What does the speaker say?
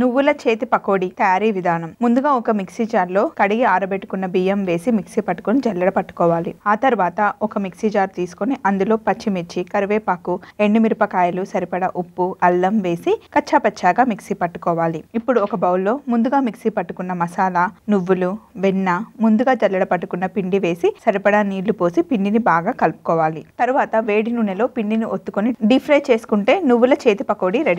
నువ్వుల చేతి పకోడీ తయారీ విధానం ముందుగా ఒక మిక్సీ జార్ లో కడిగి ఆరబెట్టుకున్న బియ్యం వేసి మిక్సీ పట్టుకుని జల్లెడ పట్టుకోవాలి ఆ తర్వాత ఒక మిక్సీ జార్ తీసుకుని అందులో పచ్చిమిర్చి కరివేపాకు ఎండుమిరపకాయలు సరిపడా ఉప్పు అల్లం వేసి కచ్చాపచ్చాగా మిక్సీ పట్టుకోవాలి ఇప్పుడు ఒక బౌల్లో ముందుగా మిక్సీ పట్టుకున్న మసాలా నువ్వులు వెన్న ముందుగా జల్లెడ పట్టుకున్న పిండి వేసి సరిపడా నీళ్లు పోసి పిండిని బాగా కలుపుకోవాలి తర్వాత వేడి నూనెలో పిండిని ఒత్తుకొని డీప్ ఫ్రై చేసుకుంటే నువ్వుల చేతి పకోడీ రెడీ